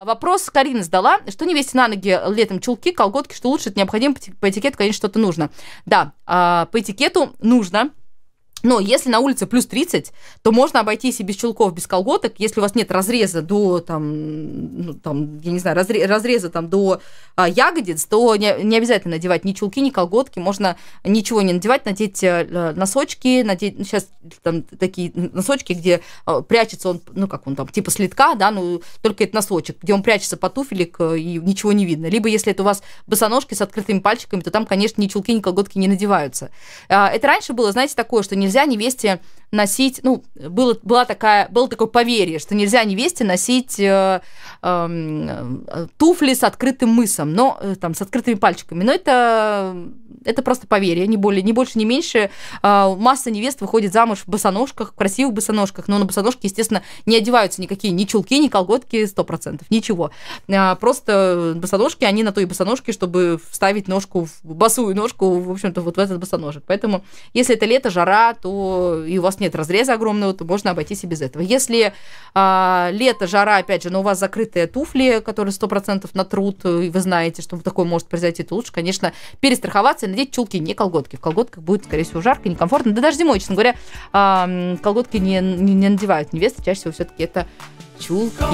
Вопрос Карина сдала, что невесте на ноги летом чулки, колготки, что лучше, это необходимо, по этикету, конечно, что-то нужно. Да, а, по этикету нужно но если на улице плюс 30, то можно обойтись и без чулков, без колготок. Если у вас нет разреза до, там, ну, там я не знаю, разре- разреза там до а, ягодиц, то не, не обязательно надевать ни чулки, ни колготки. Можно ничего не надевать, надеть э, носочки, надеть, ну, сейчас там такие носочки, где а, прячется он, ну, как он там, типа слитка, да, ну, только это носочек, где он прячется по туфелек э, и ничего не видно. Либо если это у вас босоножки с открытыми пальчиками, то там, конечно, ни чулки, ни колготки не надеваются. А, это раньше было, знаете, такое, что не нельзя невесте носить, ну, было, была такая, было такое поверье, что нельзя невесте носить э, э, туфли с открытым мысом, но э, там, с открытыми пальчиками. Но это, это просто поверье, не более, не больше, не меньше. Э, масса невест выходит замуж в босоножках, в красивых босоножках, но на босоножки, естественно, не одеваются никакие ни чулки, ни колготки, 100%, ничего. Э, просто босоножки, они на той босоножке, чтобы вставить ножку, в босую ножку, в общем-то, вот в этот босоножек. Поэтому, если это лето, жара, то и у вас нет разреза огромного, то можно обойтись и без этого. Если а, лето, жара, опять же, но у вас закрытые туфли, которые 100% на труд, э, и вы знаете, что такое может произойти, то лучше, конечно, перестраховаться и надеть чулки, не колготки. В колготках будет, скорее всего, жарко, некомфортно. Да даже зимой, честно говоря, а, колготки не, не, не надевают невесты, чаще всего все-таки это чулки.